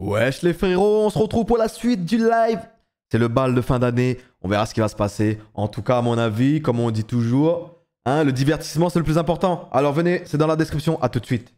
Wesh les frérots, on se retrouve pour la suite du live. C'est le bal de fin d'année, on verra ce qui va se passer. En tout cas, à mon avis, comme on dit toujours, hein, le divertissement c'est le plus important. Alors venez, c'est dans la description, à tout de suite.